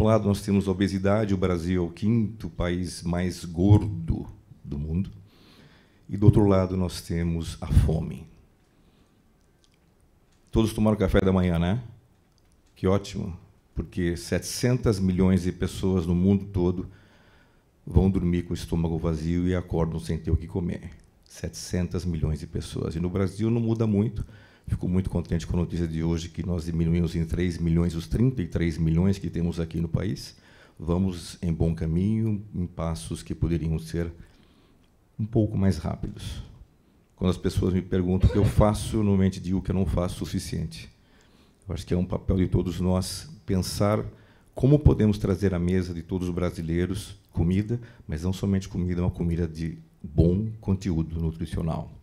um lado, nós temos obesidade, o Brasil é o quinto país mais gordo do mundo. E do outro lado, nós temos a fome. Todos tomaram café da manhã, né? Que ótimo, porque 700 milhões de pessoas no mundo todo vão dormir com o estômago vazio e acordam sem ter o que comer. 700 milhões de pessoas. E no Brasil não muda muito Fico muito contente com a notícia de hoje que nós diminuímos em 3 milhões os 33 milhões que temos aqui no país. Vamos em bom caminho, em passos que poderiam ser um pouco mais rápidos. Quando as pessoas me perguntam o que eu faço, normalmente digo que eu não faço o suficiente. Eu acho que é um papel de todos nós pensar como podemos trazer à mesa de todos os brasileiros comida, mas não somente comida, é uma comida de bom conteúdo nutricional.